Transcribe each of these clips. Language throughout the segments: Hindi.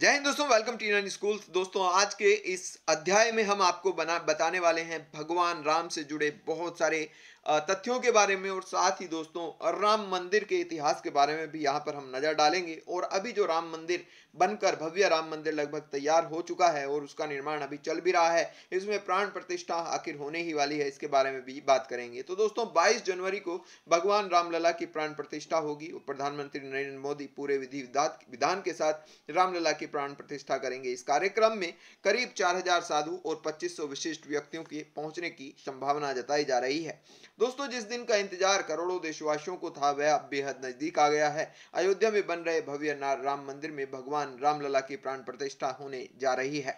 जय हिंद दोस्तों वेलकम टी नाइन स्कूल दोस्तों आज के इस अध्याय में हम आपको बना बताने वाले हैं भगवान राम से जुड़े बहुत सारे तथ्यों के बारे में और साथ ही दोस्तों राम मंदिर के इतिहास के बारे में भी यहाँ पर हम नज़र डालेंगे और अभी जो राम मंदिर बनकर भव्य राम मंदिर लगभग तैयार हो चुका है और उसका निर्माण अभी चल भी रहा है इसमें प्राण प्रतिष्ठा आखिर होने ही वाली है इसके बारे में भी बात करेंगे तो दोस्तों बाईस जनवरी को भगवान रामलला की प्राण प्रतिष्ठा होगी प्रधानमंत्री नरेंद्र मोदी पूरे विधि विधान के साथ रामलला की प्राण प्रतिष्ठा करेंगे इस कार्यक्रम में करीब चार साधु और पच्चीस विशिष्ट व्यक्तियों के पहुंचने की संभावना जताई जा रही है दोस्तों जिस दिन का इंतजार करोड़ों देशवासियों को था वह अब बेहद नजदीक आ गया है अयोध्या में बन रहे भव्य राम मंदिर में भगवान रामलला की प्राण प्रतिष्ठा होने जा रही है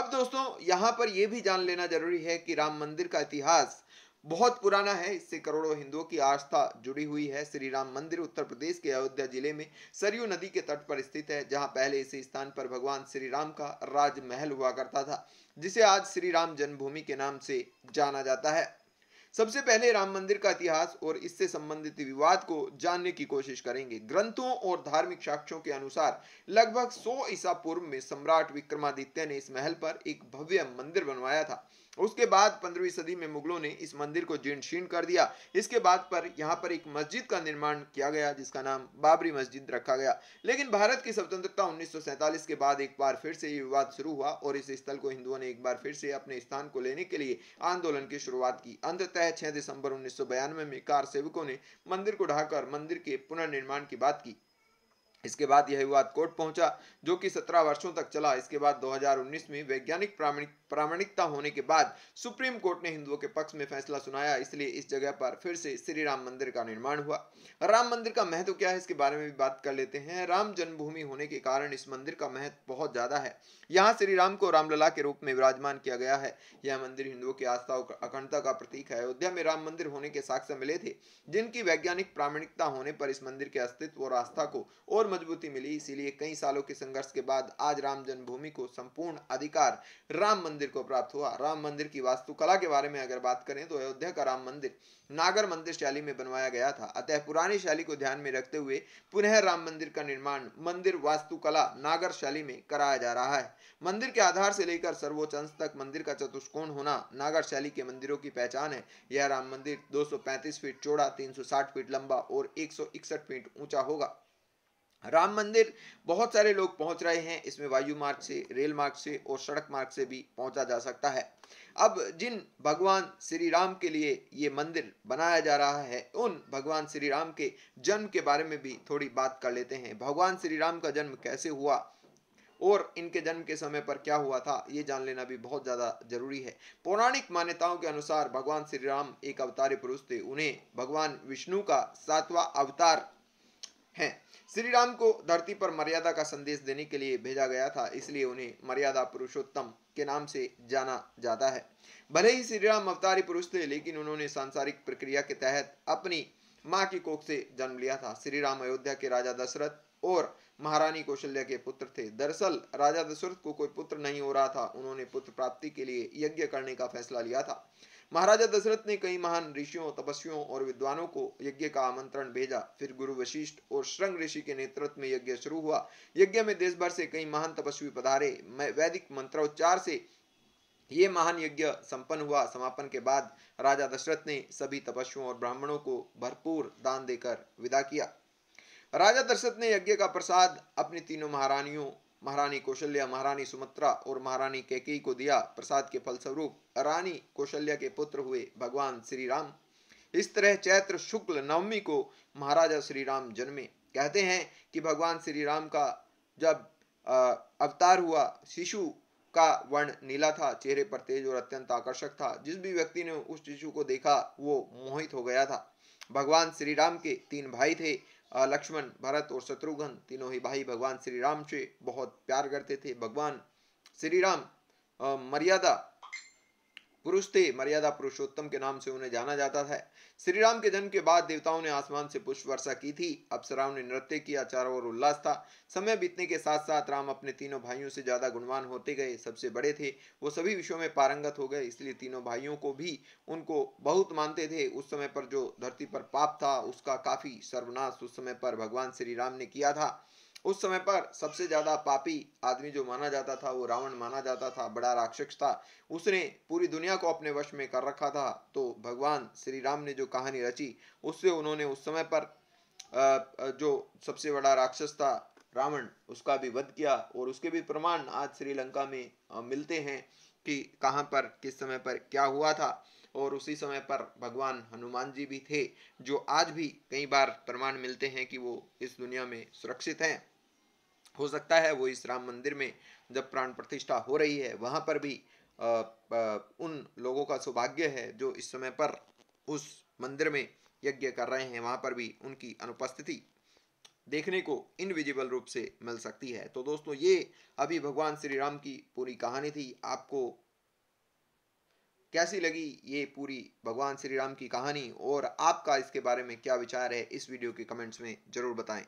अब दोस्तों यहाँ पर यह भी जान लेना जरूरी है कि राम मंदिर का इतिहास बहुत पुराना है इससे करोड़ों हिंदुओं की आस्था जुड़ी हुई है श्री राम मंदिर उत्तर प्रदेश के अयोध्या जिले में सरयू नदी के तट पर स्थित है जहां पहले इसी स्थान पर भगवान श्री राम का राजमहल हुआ करता था जिसे आज श्री राम जन्मभूमि के नाम से जाना जाता है सबसे पहले राम मंदिर का इतिहास और इससे संबंधित विवाद को जानने की कोशिश करेंगे ग्रंथों और धार्मिक साक्ष्यों के अनुसार लगभग 100 ईसा पूर्व में सम्राट विक्रमादित्य ने इस महल पर एक भव्य मंदिर बनवाया था उसके बाद 15वीं सदी में मुगलों ने इस मंदिर को जीर्ण शीर्ण कर दिया इसके बाद पर यहाँ पर एक मस्जिद का निर्माण किया गया जिसका नाम बाबरी मस्जिद रखा गया लेकिन भारत की स्वतंत्रता उन्नीस के बाद एक बार फिर से ये विवाद शुरू हुआ और इस स्थल को हिंदुओं ने एक बार फिर से अपने स्थान को लेने के लिए आंदोलन की शुरुआत की अंततः है 6 दिसंबर उन्नीस में कार सेवकों ने मंदिर को ढहाकर मंदिर के पुनर्निर्माण की बात की इसके बाद यह विवाद कोर्ट पहुंचा जो कि 17 वर्षों तक चला इसके बाद 2019 में वैज्ञानिक प्रामाणिकता होने के बाद सुप्रीम कोर्ट ने हिंदुओं के पक्ष में फैसला सुनाया इसलिए इस जगह पर फिर से श्री राम मंदिर का निर्माण हुआ राम मंदिर का महत्व क्या है इसके बारे में भी बात कर लेते हैं राम जन्मभूमि होने के कारण इस मंदिर का महत्व बहुत ज्यादा है यहाँ श्री राम को रामलला के रूप में विराजमान किया गया है यह मंदिर हिंदुओं की आस्था और अखंडता का प्रतीक है अयोध्या में राम मंदिर होने के साक्ष्य मिले थे जिनकी वैज्ञानिक प्रामाणिकता होने पर इस मंदिर के अस्तित्व और आस्था को और मजबूती मिली इसीलिए कई सालों के संघर्ष के बाद आज राम जन्मभूमि को संपूर्ण अधिकार राम मंदिर को प्राप्त हुआ राम मंदिर की वास्तुकला के बारे में अगर बात करें तो अयोध्या का राम मंदिर नागर मंदिर शैली में बनवाया गया था अतः पुरानी शैली को ध्यान में रखते हुए पुनः राम मंदिर का निर्माण मंदिर वास्तुकला नागर शैली में कराया जा रहा है मंदिर के आधार से लेकर सर्वोच्च अंश तक मंदिर का चतुष्कोण होना नागर शैली के मंदिरों की पहचान है यह राम मंदिर 235 फीट चौड़ा 360 फीट लंबा और 161 फीट ऊंचा होगा राम मंदिर बहुत सारे लोग पहुंच रहे हैं इसमें वायु मार्ग से रेल मार्ग से और सड़क मार्ग से भी पहुंचा जा सकता है अब जिन भगवान श्री राम के लिए ये मंदिर बनाया जा रहा है उन भगवान श्री राम के जन्म के बारे में भी थोड़ी बात कर लेते हैं भगवान श्री राम का जन्म कैसे हुआ और इनके जन्म के समय पर क्या हुआ था ये जान लेना भी बहुत ज़्यादा जरूरी है पौराणिक मान्यताओं के अनुसार भगवान श्री राम एक अवतारी पुरुष थे उन्हें भगवान विष्णु का सातवां अवतार हैं श्री राम को धरती पर मर्यादा का संदेश देने के लिए भेजा गया था इसलिए उन्हें मर्यादा पुरुषोत्तम के नाम से जाना जाता है भले ही श्री राम अवतारी पुरुष थे लेकिन उन्होंने सांसारिक प्रक्रिया के तहत अपनी माँ की कोख से जन्म लिया था श्री राम अयोध्या के राजा दशरथ और महारानी कौशल्या के पुत्र थे दरअसल राजा दशरथ को कोई पुत्र नहीं हो रहा था उन्होंने पुत्र प्राप्ति के लिए यज्ञ करने का फैसला लिया था महाराजा दशरथ ने कई महान ऋषियों तपस्वियों और विद्वानों को यज्ञ का आमंत्रण भेजा फिर गुरु वशिष्ठ और श्रृंग ऋषि के नेतृत्व में यज्ञ शुरू हुआ यज्ञ में देश भर से कई महान तपस्वी पधारे वैदिक मंत्रोच्चार से ये महान यज्ञ संपन्न हुआ समापन के बाद राजा दशरथ ने सभी तपस्वियों और ब्राह्मणों को भरपूर दान देकर विदा किया राजा दशरथ ने यज्ञ का प्रसाद अपनी तीनों महारानियों महारानी कौशल्या महारानी सुमत्रा और महारानी कैकेयी को दिया प्रसाद के फलस्वरूप रानी कौशल्या के पुत्र हुए भगवान श्री राम इस तरह चैत्र शुक्ल नवमी को महाराजा श्री राम जन्मे कहते हैं कि भगवान श्री राम का जब अवतार हुआ शिशु का वर्ण नीला था चेहरे पर तेज और अत्यंत आकर्षक था जिस भी व्यक्ति ने उस शिशु को देखा वो मोहित हो गया था भगवान श्री राम के तीन भाई थे लक्ष्मण भरत और शत्रुघ्न तीनों ही भाई भगवान श्री राम से बहुत प्यार करते थे भगवान श्री राम मर्यादा पुरुष थे मर्यादा पुरुषोत्तम के नाम से उन्हें जाना जाता था श्री राम के जन्म के बाद देवताओं ने आसमान से पुष्प वर्षा की थी अप्सराओं ने नृत्य किया चारों ओर उल्लास था समय बीतने के साथ साथ राम अपने तीनों भाइयों से ज्यादा गुणवान होते गए सबसे बड़े थे वो सभी विषयों में पारंगत हो गए इसलिए तीनों भाइयों को भी उनको बहुत मानते थे उस समय पर जो धरती पर पाप था उसका काफी सर्वनाश उस समय पर भगवान श्री राम ने किया था उस समय पर सबसे ज्यादा पापी आदमी जो माना जाता था वो रावण माना जाता था बड़ा राक्षस था उसने पूरी दुनिया को अपने वश में कर रखा था तो भगवान श्री राम ने जो कहानी रची उससे उन्होंने उस समय पर जो सबसे बड़ा राक्षस था रावण उसका भी वध किया और उसके भी प्रमाण आज श्रीलंका में मिलते हैं कि कहाँ पर किस समय पर क्या हुआ था और उसी समय पर भगवान हनुमान जी भी थे जो आज भी कई बार प्रमाण मिलते हैं कि वो इस दुनिया में सुरक्षित हैं हो सकता है वो इस राम मंदिर में जब प्राण प्रतिष्ठा हो रही है वहाँ पर भी आ, आ, उन लोगों का सौभाग्य है जो इस समय पर उस मंदिर में यज्ञ कर रहे हैं वहाँ पर भी उनकी अनुपस्थिति देखने को इनविजिबल रूप से मिल सकती है तो दोस्तों ये अभी भगवान श्री राम की पूरी कहानी थी आपको कैसी लगी ये पूरी भगवान श्री राम की कहानी और आपका इसके बारे में क्या विचार है इस वीडियो के कमेंट्स में ज़रूर बताएं